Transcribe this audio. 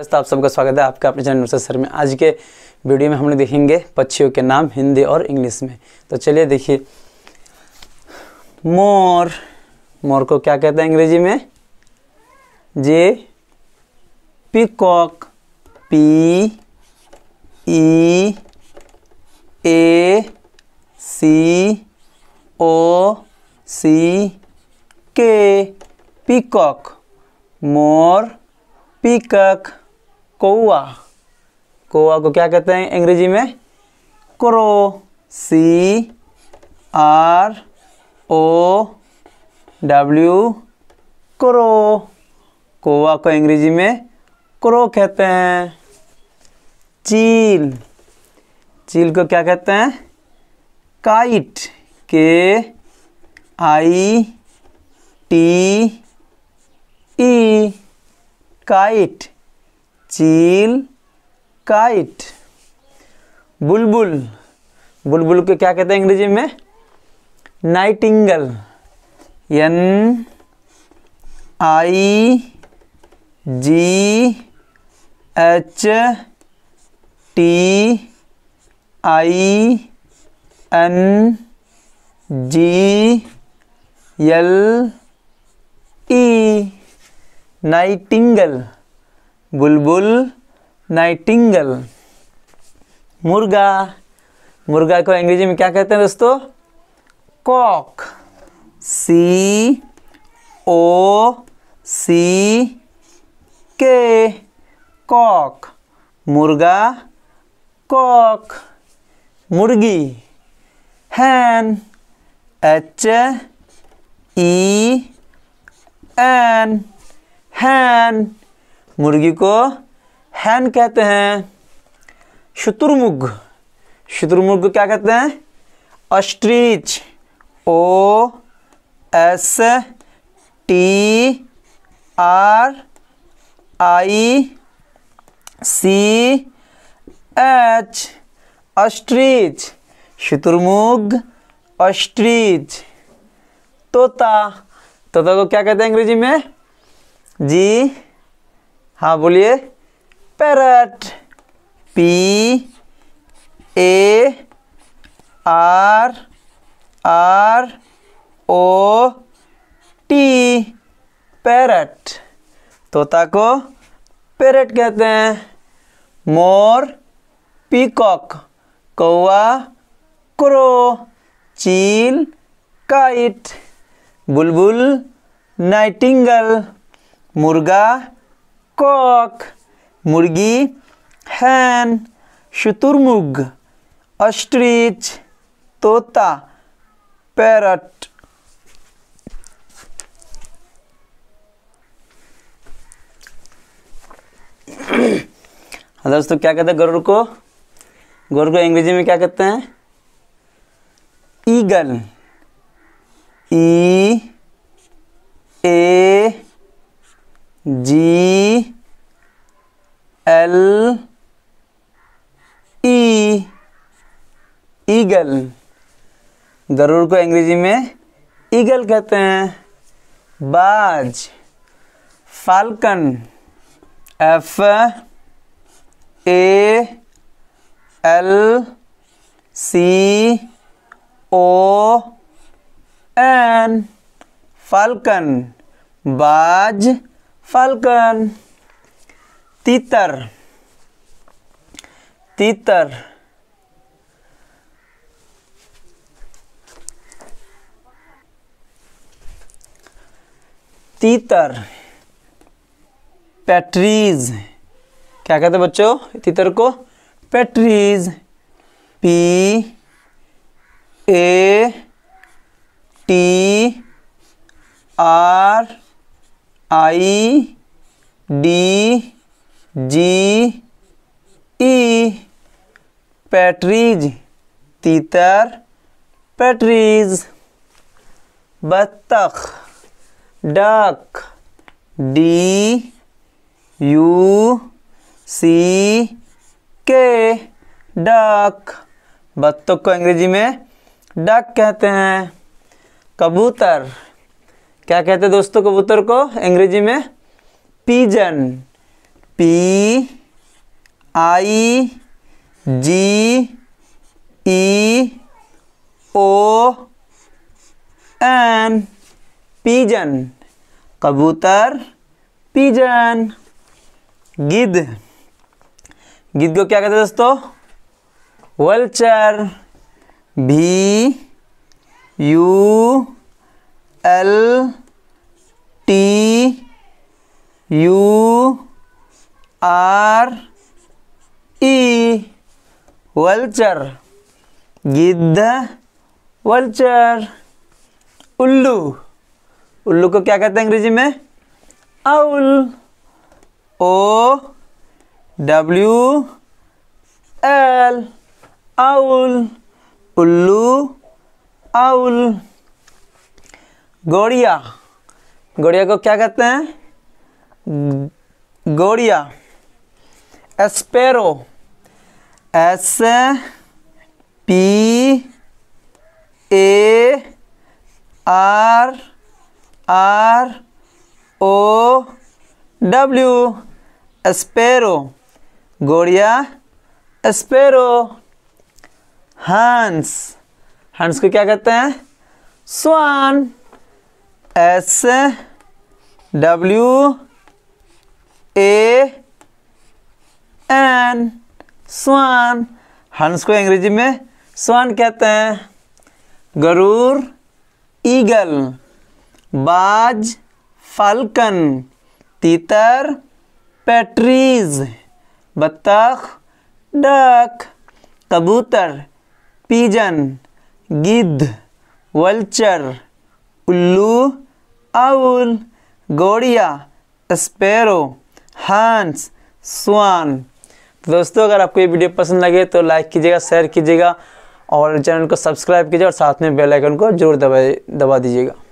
दोस्तों आप सबका स्वागत है आपका अपने चैनल सर में आज के वीडियो में हम लोग देखेंगे पक्षियों के नाम हिंदी और इंग्लिश में तो चलिए देखिए मोर मोर को क्या कहते हैं अंग्रेजी में जे पिकॉक पी ई ए सी ओ सी के पिकॉक मोर पिकक कौआ कौआ को क्या कहते हैं अंग्रेजी में crow C R O W crow कौआ को अंग्रेजी में क्रो कहते हैं चील चील को क्या कहते हैं kite K I T E kite चील काइट बुलबुल बुलबुल को क्या कहते हैं अंग्रेजी में nightingale N I G H T I N G L E nightingale बुलबुल नाइटिंगल मुर्गा मुर्गा को अंग्रेजी में क्या कहते हैं दोस्तों कॉक सी ओ सी के कॉक मुर्गा कॉक मुर्गी हैन एच ई एन हैन मुर्गी को हैन कहते हैं शुतुरमुर्ग शुतुरमुर्ग को क्या कहते हैं ostrich O S T R I C H ostrich शुतुरमुर्ग अस्ट्रीच तोता तोता को क्या कहते हैं अंग्रेजी में जी हाँ बोलिए parrot P A R R O T parrot तोता को पैरट कहते हैं मोर पीकॉक कौआ क्रो चील काइट बुलबुल नाइटिंगल मुर्गा कॉक मुर्गी हैन शुतुरमुर्ग अस्ट्रीच तोता पैरट दोस्तों क्या कहते हैं गरुड़ को गरुड़ को अंग्रेजी में क्या कहते हैं eagle E A G L E eagle गरुड़ को अंग्रेजी में ईगल कहते हैं बाज falcon F A L C O N falcon बाज फाल्कन तीतर तीतर तीतर पैट्रीज क्या कहते हैं बच्चों तीतर को partridge P A T R I D G E partridge तीतर पैट्रीज बत्तख duck D you see K duck बत्तख को अंग्रेजी में डक कहते हैं कबूतर क्या कहते हैं दोस्तों कबूतर को अंग्रेजी में pigeon P I G E O N pigeon कबूतर पीजन गिद गिद को क्या कहते हैं दोस्तों वल्चर भी U L T U R E vulture गिद्ध वल्चर उल्लू उल्लू को क्या कहते हैं अंग्रेजी में owl O W L owl उल्लू आउल गौड़िया गौड़िया को क्या कहते हैं गौड़िया sparrow S P A R R O W sparrow गोड़िया एस्पेरो हंस हंस को क्या कहते हैं swan S W A N swan हंस को अंग्रेजी में स्वान कहते हैं गरूर ईगल बाज फाल्कन तीतर पैट्रीज बत्तख डक कबूतर पीजन गिद्ध वल्चर उल्लू आउल गोड़िया स्पैरो हंस स्वान तो दोस्तों अगर आपको ये वीडियो पसंद लगे तो लाइक कीजिएगा शेयर कीजिएगा और चैनल को सब्सक्राइब कीजिए और साथ में बेल आइकन को जरूर दबा दबा दीजिएगा